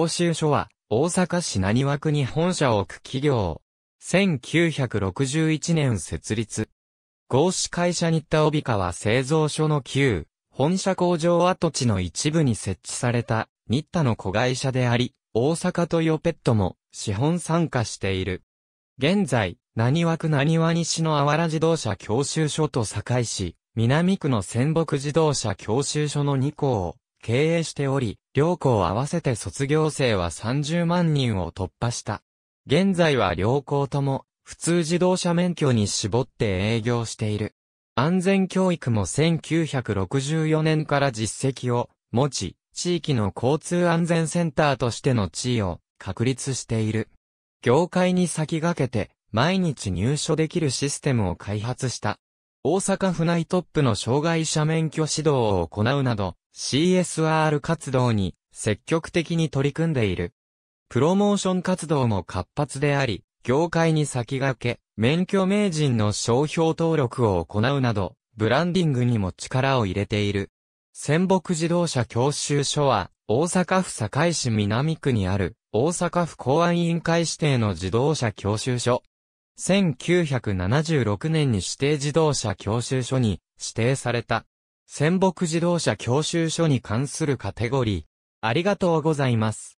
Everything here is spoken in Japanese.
報酬所は、大阪市浪速区に本社を置く企業。1961年設立。合資会社新田帯川製造所の旧、本社工場跡地の一部に設置された、新田の子会社であり、大阪トヨペットも資本参加している。現在、何枠何和西のあわら自動車教習所と堺市、南区の仙北自動車教習所の2校、経営しており、両校合わせて卒業生は30万人を突破した。現在は両校とも、普通自動車免許に絞って営業している。安全教育も1964年から実績を持ち、地域の交通安全センターとしての地位を確立している。業界に先駆けて、毎日入所できるシステムを開発した。大阪府内トップの障害者免許指導を行うなど、CSR 活動に積極的に取り組んでいる。プロモーション活動も活発であり、業界に先駆け、免許名人の商標登録を行うなど、ブランディングにも力を入れている。仙北自動車教習所は、大阪府堺市南区にある、大阪府公安委員会指定の自動車教習所。1976年に指定自動車教習所に指定された。戦北自動車教習所に関するカテゴリー。ありがとうございます。